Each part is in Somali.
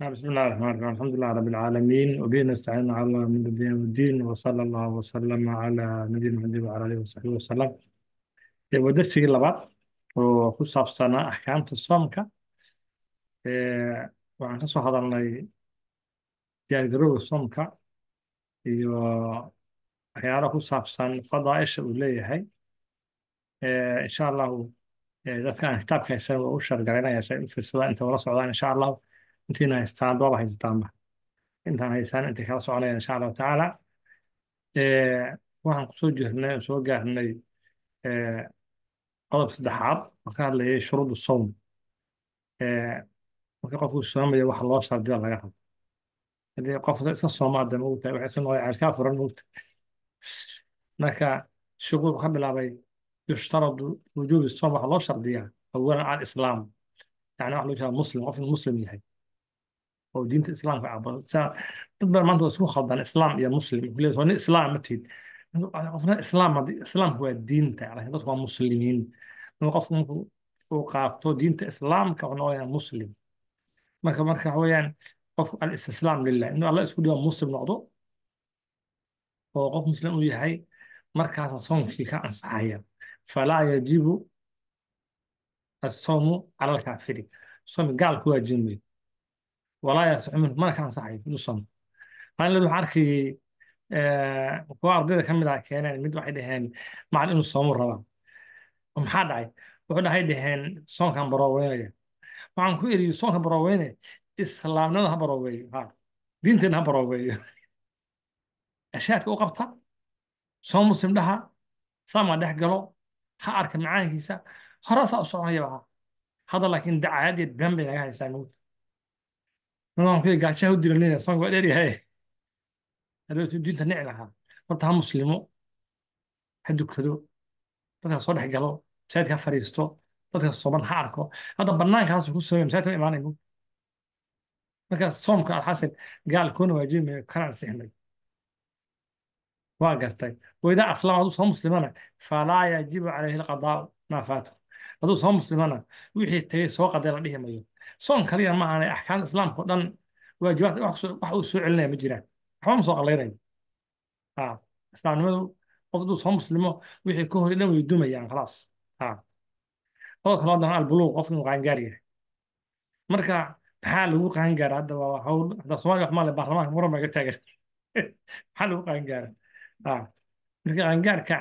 بسم الله الرحمن الرحيم الحمد لله رب العالمين وبه نستعين على الله من يوم الدين وصلى الله وسلم على نبينا محمد وعلى اله وصحبه وسلم ودرsigii labaad oo ku saabsanaa axkaamta soomka waxaan ka soo hadalnay diyaargarowga soomka iyo waxyaalaha ku saabsan fadaaisha uu leeyahay insha allahu dadka aan kitaabka haysan waa u shargalinaya say u fiirsadaan inta wala socdaan insha allahu intiina haystaan doaba haysataanba intaan haysaan intay kala soconayaan insha allahu tacaala eh, waxaan kusoo jirnay oo soo gaarnay qodob eh, saddexaad oo ka hadlayay shuruud sowm eh, marka qofku soomaya waxa loo shardida laga rabo haddii qofku iska sooma hadda moogtahay waxay isu noqday ceelkaa furan moogta marka shuruud ka bilaabay yushtaradu wujuubi soom waxa loo shardiya awalan al islaam yani waxa loo jeedaa muslim qof muslim yahay oo diinta islaamka caabado dad badan maanta waa isku khaldaan islaam iyo muslim wuxuu leeyahay islaam ma tiid qofna islaam islaamku waa diinta laakiin dadku waa muslimiin qofku markuu uu qaato diinta islaamka wuxuu noqonayaa muslim marka marka waxa weeyaan qofku alistislaam lilah inuu alla isku dhigo muslim noqdo oo qof muslim uu yahay markaasa soonkii ka ansaxaya falaa yajibu asawmu cala alkaafiri soomi gaalku waa jimay walaayas cumr mana ka ansaxay dusan malin waxaan arkayay eh, kuwa ardayda ka mid ah keeneen mid waxay dhaheen macalin inuu soomu rabaa maxaa dhacay wuxuu dhahay dhaheen soonkan barooweynaya waxaan ku eriyey soonka barooweynaya islaamnimada ha barooweeyo ha diinteena ha barooweeyo ashaadka u qabta soon muslim dhaha islaamka dhex galo ha arka macaankiisa horaasaa u soconayaba ha hadda laakiin dacaayad iyo been naga haysaa mawd gaashaha u dira lena soonka waa dheeryahay aroortii diinta nici lahaa horta ha muslimo ha dukado dadka soo dhex galo masaajidka ha fariisto dadka soban ha arko hadda bannaankaasu ku sooyo masaajidka ma imaanayno marka soomka alxasan gaal koona waajibi maayo kana ansixi maayo waa gartay waidaa aslama hadduu soo muslimana falaa yajibu calayhi alqadaa'u maa faatu haduu soo muslimana wixii tegey soo qaday la dhihi mayo soon kaliya ma aana axkaam islaamka o dhan waajibaadka wax uu soo celinaya ma jiraan waxba ma soo qallaynayo islaamnimadu qof aduu soo muslimo wixii ka hori dhan way dumayaan khalaas oo kale hadan albuluuq qofka inuu qaangaar yahay marka maxaa lagu qaangaara hadda hawl hadda soomalia wax maale baarlamaanka muran baa ka taagan maxaa lagu qaangaara marka qaangaarka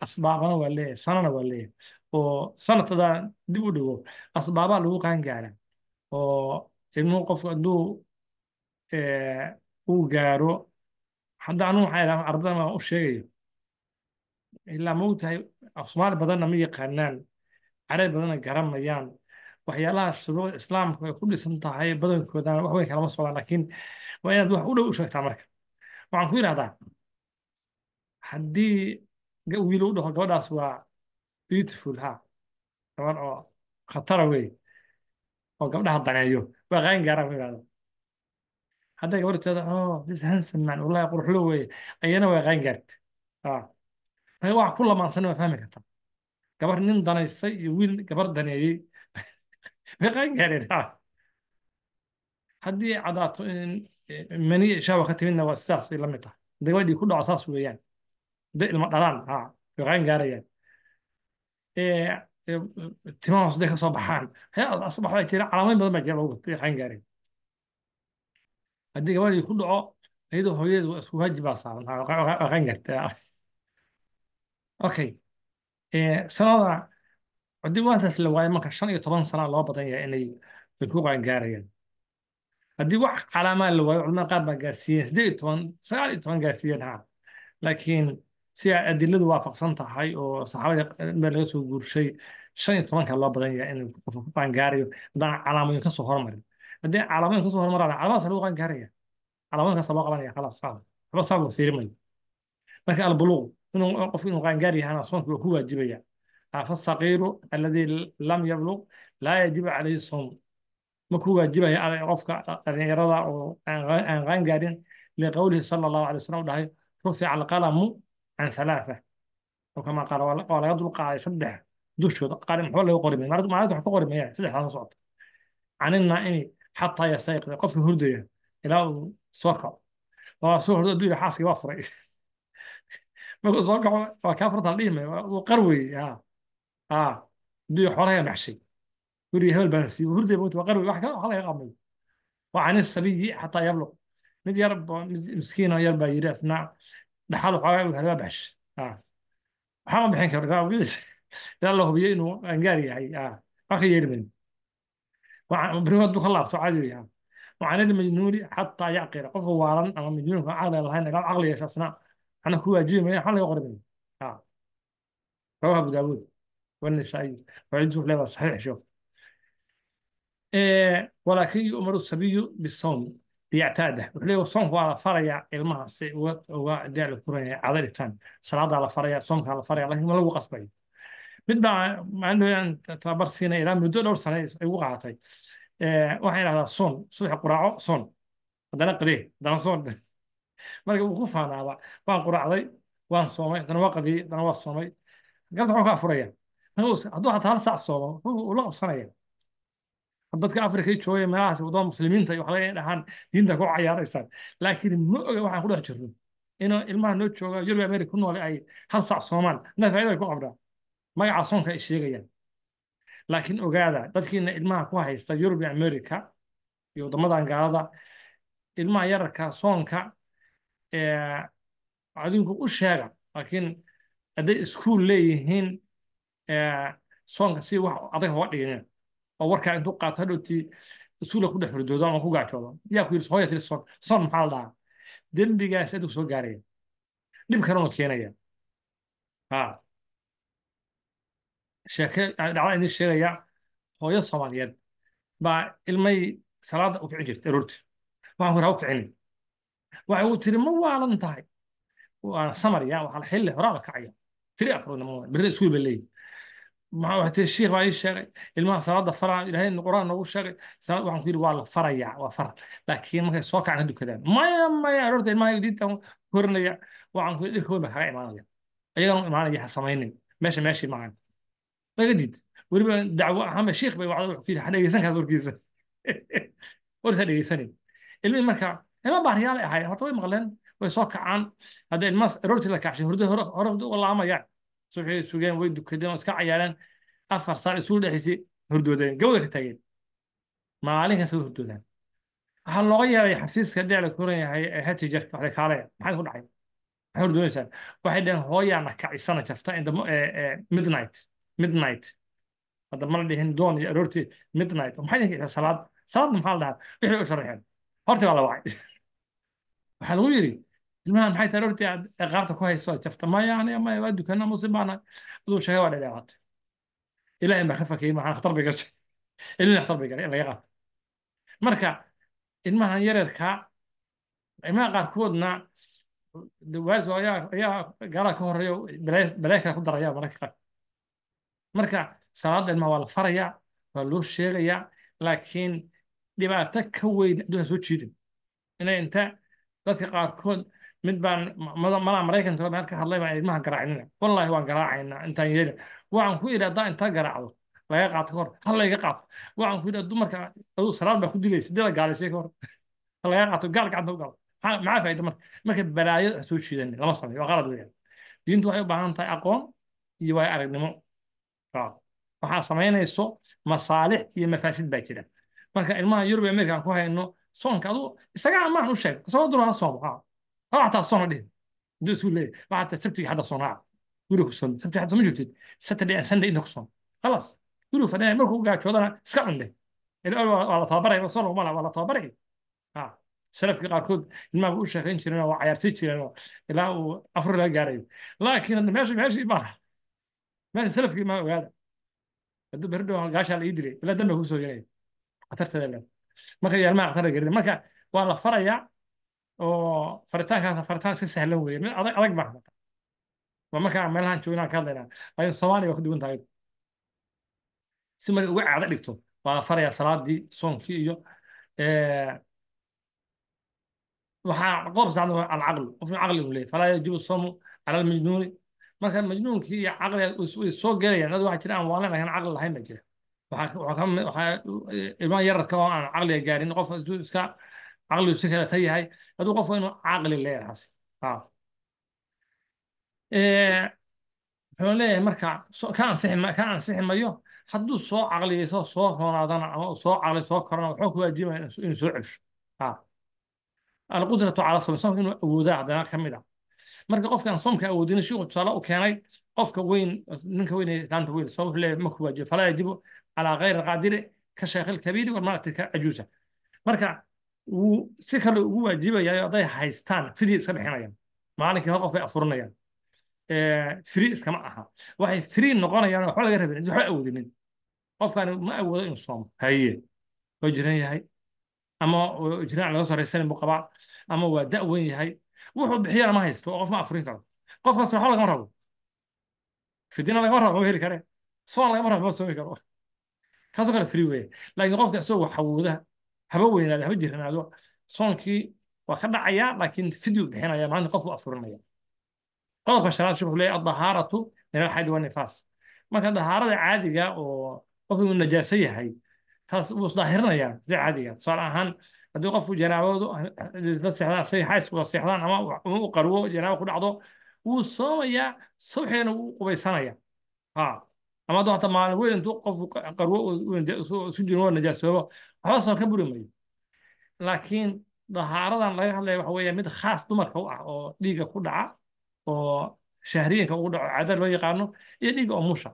asbaabana waa leeyahy sanana waa leeyahy oo sanadkadaa dib u dhigo asbaabaa lagu qaan gaara oo ibnuhu qofku hadduu uu gaaro hadda anu waxaa idhaha ardadan aan u sheegayo ilaa maogtahay soomaali badanna ma yaqaanaan carab badanna garamayaan waxyaalaha shuruuc islaamka ay ku dhisan tahay badankoodan wax weyn kalama socdaan laakiin waa inaad wax u dhow u sheegtaa marka waxaan ku yidhahdaa haddii wiil u dhaho gabadhaas waa beautiful ha gabadh oo khatara wey oo gabdhaha daneeyo waa qaan gaaraan ah, ku hadday gabadh tirahdo oh this handsome man wallahi quruxlo weye ayana waa qaan gaarta marka wax ku lamaansana waa fahmi karta gabar nin danaysay iyo wiil gabar daneeyey way qaan gaareen haddii cadaato eh, mani shawa ka timidna waa sidaas la mid tahay hadda ku dhaco saas weeyaan ilma dhalaan aan ah, gaarayaan eh, eh, timaa hoos day ka soo baxaan waxaa jira calaamayn badan ba jira lagu gartay haddii gabadhii ku dhaco iyadoo hooyadeed waa isku haji baa saaran qaan ah, gaartaa ah. okay eh, sanada haddii waantaas la waayo marka shan iyo toban sana loo badan yahay inay ay ku qaan gaarayaan haddii wax calaamaa la waayo culamada qaar baa gaarsiiyeen siddeed iyo toban sagaal iyo toban gaarsiiyeen ha laakiin si ay adiladu waafaqsan tahay oo saxaabada meel laga soo guurshay shan iyo tobanka loo badan yahay in qofka ku qaangaarayo haddaan calaamooyin ka hormarin haddii calaamooyin ka hormaraan calaamadaas lagu qaangaaraya calaamooyinkaas loo qabanaya khalaas saada waxba la fiirimayo marka albuluuq inuu qof inuu qaangaar yahana soonka waa ku waajibaya fasaqiiru alladii lam yabluq laa yajibu calayhi soom ma ku waajibaya qofka dhalinyarada oo aan qaangaarin liqowlihi sala allahu alay wasalam u dhahay rufica alqalamu can alaaa oo kamaa qaar waa laga dulqaaday saddex dushooda qaar maxaa laga qorimay maalad wax ka qorimayaan saddexdaasoo socota caninaa'imi xataa yastayqida qofka hordaya ilaa uu soo kaco waa soo hordo adduunya xaaskii waa furay markuu soo kaco waa kaa furta la dhihi maayo wuu qar weeye ha ha adduunya xoolaha baxshay guriga hebel baana siiy hurdaya moogta waa qar weye wax laga dhaxal waxoogaa wax laga baxsha waxaan ma bixin karo gaabgiis daa la hubiyey inuu angaar yahay wax ka yeelmin brio hadduu ka laabto caadi wey وعن المجنون حتى يعقل قف وارن أما مجنون على الهنا قال عقل يا شخصنا أنا كوا جي ما يحل يقربني آه رواه أبو داود والنسائي وعنده لا صحيح شوف إيه ولكن يؤمر الصبي بالصوم yactaada wxuu waa la farayaa ilmaha si uga la faraya soonkaa la faraya lakin ma lagu qasbayo mid baa maalin tababar siinaya ilaa muddo dhowr sane igu qaadatay eh, waxaan idhahdaa soon subax quraaco soon haddana qadee haddana soon marka wuu ku faanaaba waan quraacday waan soomay haddana waa qadiyay haddana waa soomay galta waxuu ka afuraya hadduu xataa hal saac soomo ula qabsanaya dadka africa jooga meelahaas waddoa muslimiinta iyo wax dhahaan diinta ku cayaaraysaan laakiin ma oga waxaan ku dhex jirno inuu ilmaha noo jooga yurub america ku noole ay hal sac soomaan na faa'iida ku qabdaa magaca soonka ay sheegayaan laakiin ogaada dadkiina ilmaha ku haysta yurub iyo america iyo waddamadan gaalada ilmaha yararka soonka adinku u sheega laakiin hadday iskuul leeyihiin soonka si wax adag hoga dhiganeen oo warkaa intuu qaato hadhowtii suula ku dhex hurdoodaan oo ku gaajoodan yaa ku yidhi hooya tiri son son maxaa la dhahaa dembigaas adigu soo gaaraya dhib kalena keenaya ha sheeke dhacda idin sheegaya hooyo soomaaliyeed baa ilmay salaada u kici jirta aroorti waxaan ku yidhi u kicinin waxay u tiri ma waalan tahay waa samariya waxaa xilli horaa la kacaya tiri akhrinimo berri iskuul bay leeyihi sheekh baa ii sheegay ilmaha salaada faraan ilaahayna quraan noogu sheegay waxaan ku yidhi waa la farayaa waa fara laakiin markay soo kacan ka maya maya aroorta ilmaha diintan korinaya waxaan ku yidhi dhirkooda kaga imaanaya ayagana imaanaya ha samaynin meesha meeshii maahan maga diid weliba dacwo ahaanba sheekh bay wacda wuxuu ku yidhi ha dhegeysan kaas warkiisa warkiisa dhegeysanin ilmihii marka ilma baariyaal ahaayeen horta way maqleen way soo kacaan hadda ilmaas aroortii la kacshay hurdo hore hore uga laamayaan subxii sugeen way dukadeen oo iska cayaareen afar saac iskuul dhexaysay hordoodeen gawda ka taageen maalinkaas way hordoodaan waxaa looga yeeray xafiiska dheela kuran yahay ee hatijarka waxay kaalaya maxay ku dhacay maxay hordoonaysaa waxay dhaheen hooyaana kacisana jafta midnight midnight hadda mana dhihin doon iyo aroorti midnight maxay dhaheen salaad salaadna maxaa la dhahaa wixii u sharaxeen horta baa la wacay waxaa lagu yidhi ilmahan maxay tahay runtii aad ciqaabta ku hayso jafta maya aniga waa dukanna musibaana aduu sheegay waa dhadheecaatay ilaahay baa ka fakiyey maxaan khatar bay gashay ilmihi khatar bay galay in laga qaato marka ilmahan yareerka ilmaha qaarkoodna waalidku ayaa ayaa gaalaa ka horeeyo balaaya kale ku daraya mararka qaar marka salaadda ilmaha waa la farayaa waa loo sheegayaa laakiin dhibaato ka weyn adduunka soo jiidin inay inta dadka qaarkood mid baan malaa maraykanka hore ka hadlay baan ilmaha garaacinina wallahi waan garaacaynaa intaan yeeli waxaan ku yidhi haddaan intaa garaacdo laga qaato ka hor hal layga qaato waxaan ku yidhi dumarka aduu salaad baa ku dilaysa dila gaalaysay ka hor ha laga qaato gaal gacanta u gaalo maxaa faa'ida marka marka balaayo soo jiidan lama sameeyo waa qalad weeyaan diintu waxay u baahan tahay aqoon iyo waayo aragnimo waxaa samaynayso masaalix iyo mafaasid baa jira marka ilmaha yurub amerika aan ku hayno soonka aduu isaga maahan u sheeg isagoo duraan soomo waxaa sona dhehen dusule waxaa sabtigi hadda sonaa guriga ku son sabti hadda sama joogtid saturday and sunday inta ku son khalaas guriga fadhiya markuu gaajoodana iska cunde waa la tababaraya son umala waa la tababaraya ha salafkii qaarkood ilmaha u sheekayn jireen waa cayaartay jireen ilaa uu afur laga gaarayo laakiin hadda meesha meeshii ma meesha salafkii ma ogaada hadduu berdo gaashaa la ii dilay ilaa damba kugu soo gelaya khatartada le marka yaalmaha khatarta gelida marka waa la farayaa oo faritaankaas faritaan si sahlan weeye mid adag adag maaha marka waa markaa meelahan joogin aan ka hadlaynaa laakiin soomaaliya waa ka duwan tahay si marka uga caado dhigto waa farayaa salaadii soonkii iyo waxaa qodob saacad waa alcaqlu qofna caqli uu falaa yajibu soomu cala almajnuuni marka majnuunkii iyo caqliga way soo gelayaan dad waxaa jira aan waalan lakiin caqli lahayn baa jira waxaa ilmaan yararka oo aan caqliga gaarin qof iska caqligu si kaleeta yahay hadduu qofku inuu caqli leeyahay wuxuu leeyahay marka ka ansixi mayo hadduu soo caqliyeyso soo roonaadana ama soo caqli soo korona wuxuu ku waajibaya inuu soo cesho alqudratu cala sabr soomka inuu awoodaa haddana ka mid ah marka qofkaan soomka awoodina shiiku tusaale u keenay qofka weyn ninka weyn ee weyn soom wuxuu leeyahay ma waajibo falaa yajibu calaa kayri qaadiri ka sheekh alkabiiri walmar'ati ka cajuusa marka wuu si kale ugu waajibayaa hadday haystaan fidii iska bixinayaan maalinkii hal qof bay afurinayaan free iskama aha waxay free noqonayaan waxba laga rabin waxba awoodinin qofkani ma awoodo inuu soomo haye waa jiran yahay ama jiraan laga saraysanin buu qabaa ama waa da' weyn yahay wuxuu bixiyana ma haysto oo qof ma afurin karo qof waxba lagama rabo fidina lagama rabo ma heli karee soon lagama rabo ma soomi karo kaasoo kale free weeye laakiin qofka isagoo xawooda haba weynaado haba jiranaado soonkii waa ka dhacaya laakiin fidyu bixinaya maalinta qof afurinaya qodobka shanaad shukuu leeyahy adahaaratu min alxaydi wannifaas marka dahaarada caadiga oo qofki uu najaaso yahay taas wuu isdaahirinayaa si caadiga tusaale ahaan haddii qofku janaabadu seexdaan say xaysku seexdaan ama u qarwo janaabo ku dhacdo wuu soomayaa subxigana wuu qubaysanaya ha ama adoo hata maalin weyn intuu qofu qarwo isu jiro waa najaasooba waxba soo ka buri mayo laakiin dahaaradan laga hadlaya waxa weeya mid khaas dumarka u ah oo dhiigga ku dhaca oo shahriyinka ugu dhaco caada loo yaqaano iyo dhiigga oo musha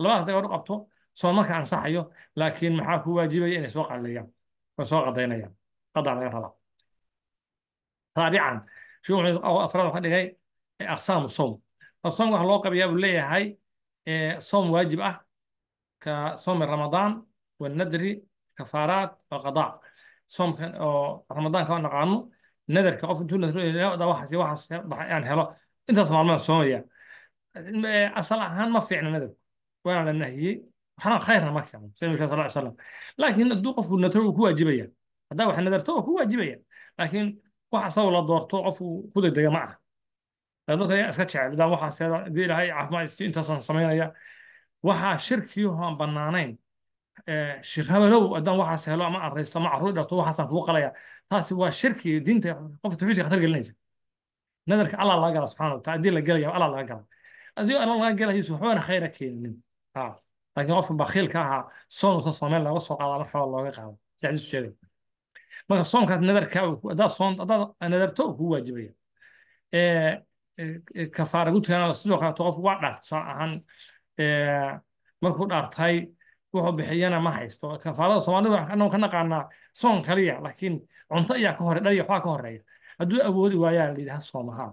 labadaas dagood u qabto soo marka ansaxayo laakiin maxaa ku waajibaya inay soo qaliyaan way soo qadaynayaan qadaa laga rabaa raabican shuuc afraad waxaa dhigay aqsaamu sowm soom waxa loo qabiyaa buu leeyahay soom waajib ah ka soomi ramadaan wanadri kafaaraat wa qadaa soomkan oo ramadaanka oo naqaano nadarka qof intuu nadro waxaas waxaas aan helo intaas maalmaha soomaya asal ahaan ma fiicna nadarku waana la nahiyey waxna khayrna ma keeno sal sal salam laakiin hadduu qofku nadro wuu ku waajibaya haddaa wax nadarto oo ku waajibaya laakiin wax asagoo la doorto qofku ku degdega ma ah dadkan iska jecel daa waxaas hadii ilaahay caafimaad istiyo intaasaan samaynaya waxaa shirkiyo aan bannaanayn sheekh habelow waxaas helo ama arraysto ama carruur dhato waxaasaan kugu qalaya taasi waa shirki diinta qofka tawxiidka khatar gelinaysa nadarka allah laga gala subxana wataala haddii la gelaya allah laga gala haddii allah laga galayo waxbana khayra keenin laakiin qofka bakhiilka ahaa soon usa looga soo qaado ama xool looga qaado sidiisu sheegay marka soonkaas nadarkaa haddaad soon haddaad nadarto kugu waajibaya E, e, kafaara gudkana sidoo kaleeto qofku waa dhaarta tusaale markuu dhaartay wuxuu bixiyana ma haysto kafaarada soomaalida waxaan ka naqaanaa soon kaliya laakiin cunto ayaa ka horey dhariya waxbaa ka horeeya hadduu awoodi waayaa la yidhaha soomahaa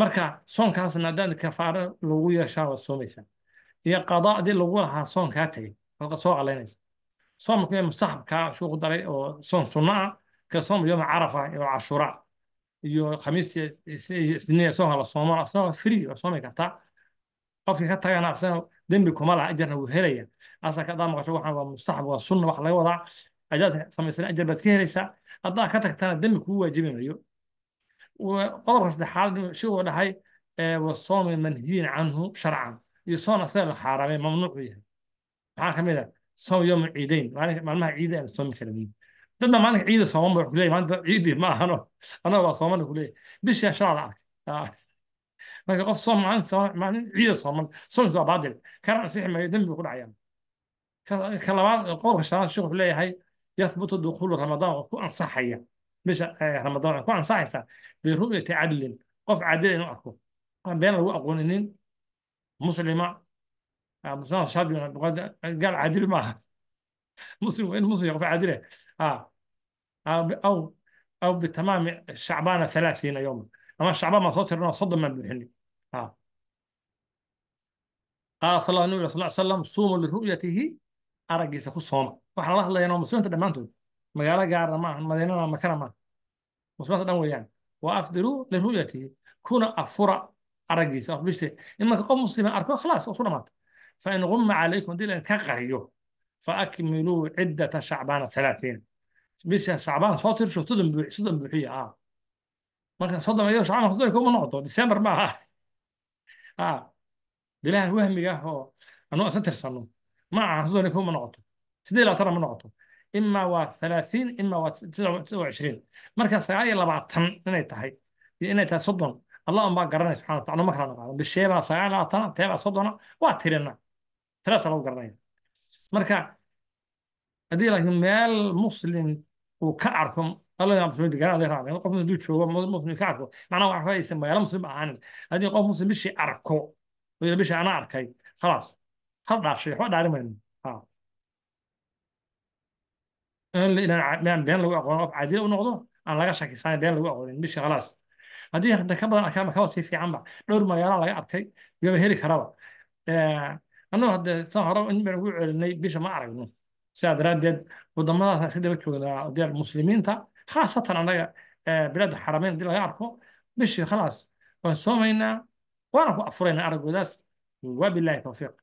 marka soonkaasna haddaan kafaaro lagu yeeshaa waad soomaysaa iyo qadaa haddii lagu lahaa soonkaa tegey halka soo qalaynaysa soomka mustaxabkaa shuu daray oo soon sunna ah ka soom yooma carafa iyo cashuuraa iyo khamiis isniya soo la sooma asagoo free waa soomi kartaa qofka ka ka helaysaa haddaad ka tagtana canhu sharcan iyo dadna maalinka ciida sooma wuxuu leeyahy maanta ciidii ma ahano anaga waa sooman ku leeyahy bishaa shalala arkay marka qof maalin ciida sooman soomkiis waa baadil kana ansixi maayo dembi ku dhacayaan ka labaad qodobka shanaad sheekh wuxuu leeyahay yathbutu dukhuulu ramadaan oo ku ansaxaya bisha ramadaan waxay ku ansaxaysaa biru'yati cadlin qof cadil inuu arko been lagu aqooninin muslima muslimaa shaabi gaal cadil maaha muslim in muslim qof cadile ah أو, أو أو بتمام شعبان 30 يوما أما شعبان ما soo tirino soddon maan buuxinin qaala sal nabiga sal salam suumu liru'yatihi araggiisa ku sooma waxaan la hadlayaa muslimiinta dhammaantood magaalo gaarna maaha madiinana makana maaha muslimiinta dhan weeyaan wa afdiruu liru'yatihi kuna afura araggiisa bishte in marka qof muslima arko khalaas isku dhamaata fain qumma calaykum haddii lain ka qariyo faakmiluu ciddata shacbaana alaaثiina bisha shacbaan soo tirsho soddon soddon buuxiya ah marka soddon iyo shacbaan soddon kuma noqdo december ma aha ah bilaha wahmiga ah oo anu isa tirsanno ma aha soddon kuma noqoto siddeed labaatan ma noqoto ima waa thalaatiin imaa waa tisa cishriin marka sagaal iyo labaatan inay tahay iyo inay tahay soddon allah unbaa garanaya subxana wataala anu ma kala naqaado bisheebaa sagaal labaatana teebaa soddona waa tirina talaasa lagu garanaya marka haddii laakiin meel muslim uu ka arko qof hadduu muslim ka arko macnaha waxaa raayaysa magaalo sii fiicanba dhowr magaala laga arkay gaba celinay bisha ma aragno sidaa daraaddeed wadamadaas daba jooga odayaal muslimiinta khaasatan anaga bilaadu xarameyn hadii laga arko bishii khalaas waan soomaynaa waana ku afuraynaa araggoodaas wabilahi towfiiq